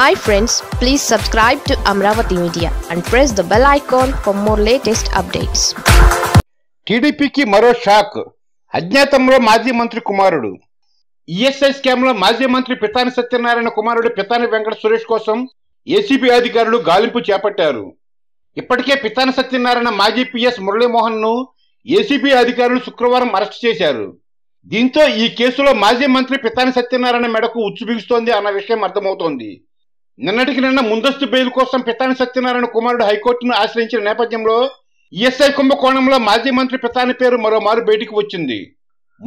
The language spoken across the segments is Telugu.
hi friends please subscribe to Amaravati media and press the bell icon for more latest updates టీడీపీకి మరో షాక్ అజ్ఞాతంలో మాజీ మంత్రి కుమారుడు ఈఎస్ఐ లో మాజీ మంత్రి పితాని సత్యనారాయణ కుమారుడు పితాని వెంకట సురేష్ కోసం ఏసీబీ అధికారులు గాలింపు చేపట్టారు ఇప్పటికే పితాని సత్యనారాయణ మాజీ పిఎస్ మురళీమోహన్ను ఏసీబీ అధికారులు శుక్రవారం అరెస్ట్ చేశారు దీంతో ఈ కేసులో మాజీ మంత్రి పితాని సత్యనారాయణ మెడకు ఉచ్చు బిగుస్తోంది అన్న విషయం అర్థమవుతోంది నిన్నటికి నిన్న ముందస్తు బెయిల్ కోసం పితాని సత్యనారాయణ కుమారుడు హైకోర్టును ఆశ్రయించిన నేపథ్యంలో ఈఎస్ఐ కుంభకోణంలో మాజీ మంత్రి పితాని పేరు మరోమారు బయటికి వచ్చింది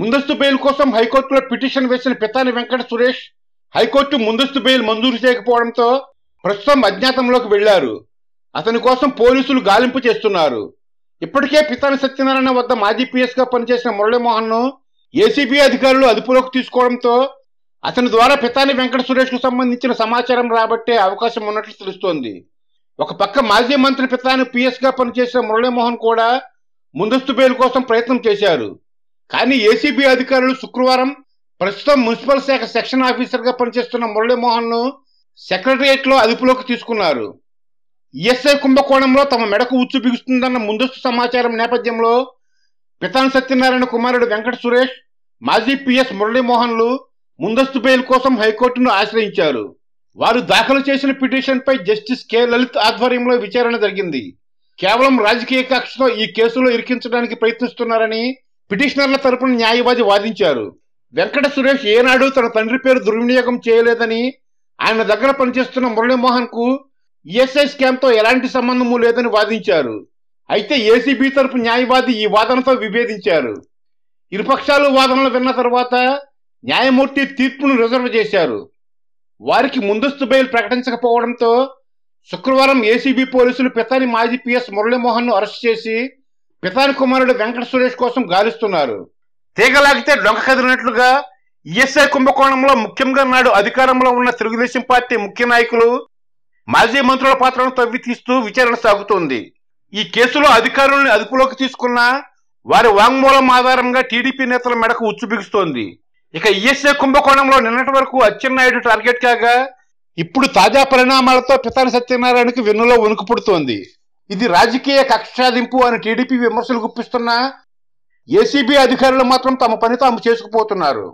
ముందస్తు బెయిల్ కోసం హైకోర్టులో పిటిషన్ వేసిన పితాని వెంకట సురేష్ హైకోర్టు ముందస్తు బెయిల్ మంజూరు చేయకపోవడంతో ప్రస్తుతం అజ్ఞాతంలోకి వెళ్లారు అతని కోసం పోలీసులు గాలింపు చేస్తున్నారు ఇప్పటికే పితాని సత్యనారాయణ వద్ద మాజీ పీఎస్గా పనిచేసిన మురళీమోహన్ను ఏసీబీ అధికారులు అదుపులోకి తీసుకోవడంతో అతని ద్వారా పితాని వెంకట సురేష్కు సంబంధించిన సమాచారం రాబట్టే అవకాశం ఉన్నట్లు తెలుస్తోంది ఒక పక్క మాజీ మంత్రి పితాని పిఎస్గా పనిచేసిన మురళీమోహన్ కూడా ముందస్తు బెయిల్ కోసం ప్రయత్నం చేశారు కానీ ఏసీబీ అధికారులు శుక్రవారం ప్రస్తుతం మున్సిపల్ శాఖ సెక్షన్ ఆఫీసర్గా పనిచేస్తున్న మురళీమోహన్ను సెక్రటరియట్లో అదుపులోకి తీసుకున్నారు ఈఎస్ఐ కుంభకోణంలో తమ మెడకు ఉచ్చు బిగుస్తుందన్న ముందస్తు సమాచారం నేపథ్యంలో పితాన్ సత్యనారాయణ కుమారుడు వెంకట సురేష్ మాజీ పిఎస్ మురళీమోహన్లు ముందస్తు బెయిల్ కోసం హైకోర్టును ఆశ్రయించారు వారు దాఖలు చేసిన పిటిషన్పై జస్టిస్ కె లలిత్ ఆధ్వర్యంలో విచారణ జరిగింది కేవలం రాజకీయ కక్షతో ఈ కేసులో ఇరికించడానికి ప్రయత్నిస్తున్నారని పిటిషనర్ల తరపున న్యాయవాది వాదించారు వెంకట సురేష్ ఏనాడు తన తండ్రి పేరు దుర్వినియోగం చేయలేదని ఆయన దగ్గర పనిచేస్తున్న మురళీమోహన్ కు ఈఎస్ఐ తో ఎలాంటి సంబంధము లేదని వాదించారు అయితే ఏసీబీ తరపు న్యాయవాది ఈ వాదనతో విభేదించారు ఇరుపక్షాలు వాదనలు విన్న తర్వాత న్యాయమూర్తి తీర్పును రిజర్వ్ చేశారు వారికి ముందస్తు బెయిల్ ప్రకటించకపోవడంతో శుక్రవారం ఏసీబీ పోలీసులు పితాని మాజీ పిఎస్ మురళీమోహన్ ను అరెస్ట్ చేసి పితాని కుమారుడు వెంకట సురేష్ కోసం గాలిస్తున్నారు తీగలాగితే డొంక కదిలినట్లుగా ఈఎస్ఐ కుంభకోణంలో ముఖ్యంగా నాడు అధికారంలో ఉన్న తెలుగుదేశం పార్టీ ముఖ్య నాయకులు మాజీ మంత్రుల పాత్రను తవ్వి తీస్తూ విచారణ సాగుతోంది ఈ కేసులో అధికారులను అదుపులోకి తీసుకున్న వారి వాంగ్మూలం ఆధారంగా టీడీపీ నేతల మెడకు ఉచ్చు బిగుస్తోంది ఇక ఈఎస్ఏ కుంభకోణంలో నిన్నటి వరకు అచ్చెన్నాయుడు టార్గెట్ కాగా ఇప్పుడు తాజా పరిణామాలతో పితాని సత్యనారాయణకు వెన్నులో వణుకు పుడుతోంది ఇది రాజకీయ కక్షాదింపు అని టీడీపీ విమర్శలు గుప్పిస్తున్నా ఏసీబీ అధికారులు మాత్రం తమ పని తాము చేసుకుపోతున్నారు